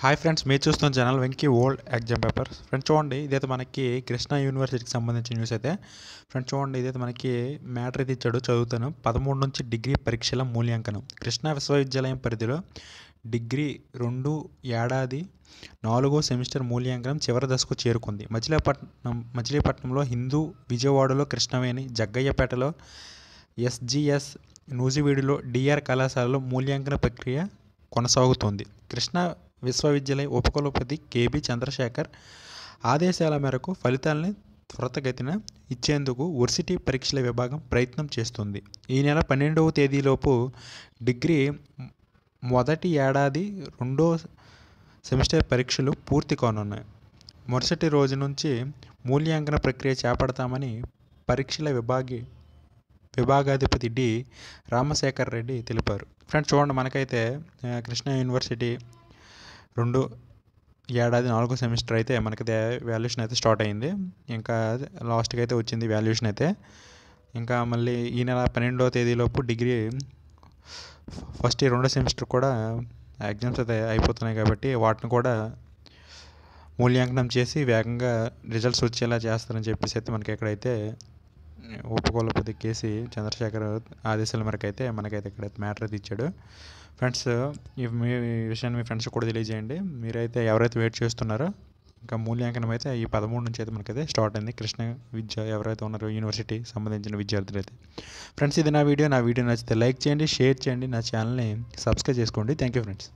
hi friends మీరు చూస్తున్న channel Venky old exam paper friends చూడండి ఇదైతే మనకి కృష్ణా యూనివర్సిటీకి సంబంధించిన న్యూస్ అయితే ఫ్రెండ్స్ చూడండి ఇదైతే మనకి మ్యాటర్ అయితే ఇచ్చాడు చదువుతాను పదమూడు నుంచి డిగ్రీ పరీక్షల మూల్యాంకనం కృష్ణా విశ్వవిద్యాలయం పరిధిలో డిగ్రీ రెండు ఏడాది నాలుగో సెమిస్టర్ మూల్యాంకనం చివరి దశకు చేరుకుంది మచిలీపట్నం మచిలీపట్నంలో హిందూ విజయవాడలో కృష్ణవేణి జగ్గయ్యపేటలో ఎస్జిఎస్ నూజివీడులో డిఆర్ కళాశాలలో మూల్యాంకన ప్రక్రియ కొనసాగుతోంది కృష్ణా విశ్వవిద్యాలయ ఉపకులపతి కేబి చంద్రశేఖర్ ఆదేశాల మేరకు ఫలితాలని త్వరతగతిన ఇచ్చేందుకు వర్సిటీ పరీక్షల విభాగం ప్రయత్నం చేస్తుంది ఈ నెల పన్నెండవ తేదీలోపు డిగ్రీ మొదటి ఏడాది రెండో సెమిస్టర్ పరీక్షలు పూర్తి కానున్నాయి మరుసటి రోజు నుంచి మూల్యాంకన ప్రక్రియ చేపడతామని పరీక్షల విభాగి విభాగాధిపతి డి రామశేఖర్ రెడ్డి తెలిపారు ఫ్రెండ్స్ చూడండి మనకైతే కృష్ణా యూనివర్సిటీ రెండు ఏడాది నాలుగో సెమిస్టర్ అయితే మనకి వాల్యుయేషన్ అయితే స్టార్ట్ అయింది ఇంకా లాస్ట్కి అయితే వచ్చింది వాల్యుయేషన్ అయితే ఇంకా మళ్ళీ ఈ నెల పన్నెండో తేదీలోపు డిగ్రీ ఫస్ట్ ఇయర్ రెండో సెమిస్టర్ కూడా ఎగ్జామ్స్ అయితే అయిపోతున్నాయి కాబట్టి వాటిని కూడా మూల్యాంకనం చేసి వేగంగా రిజల్ట్స్ వచ్చేలా చేస్తారని చెప్పేసి అయితే మనకి ఎక్కడైతే ఒప్పుకోలు దిక్కేసి చంద్రశేఖర్ ఆదేశాల మేరకు అయితే మనకైతే ఇక్కడ మ్యాటర్ అయితే ఇచ్చాడు ఫ్రెండ్స్ మీ విషయాన్ని మీ ఫ్రెండ్స్ కూడా తెలియజేయండి మీరైతే ఎవరైతే వెయిట్ చేస్తున్నారో ఇంకా మూల్యాంకనం అయితే ఈ పదమూడు నుంచి అయితే మనకైతే స్టార్ట్ అయింది కృష్ణ విద్య ఎవరైతే ఉన్నారో యూనివర్సిటీ సంబంధించిన విద్యార్థులు అయితే ఫ్రెండ్స్ ఇది నా వీడియో నా వీడియో నచ్చితే లైక్ చేయండి షేర్ చేయండి నా ఛానల్ని సబ్స్క్రైబ్ చేసుకోండి థ్యాంక్ యూ ఫ్రెండ్స్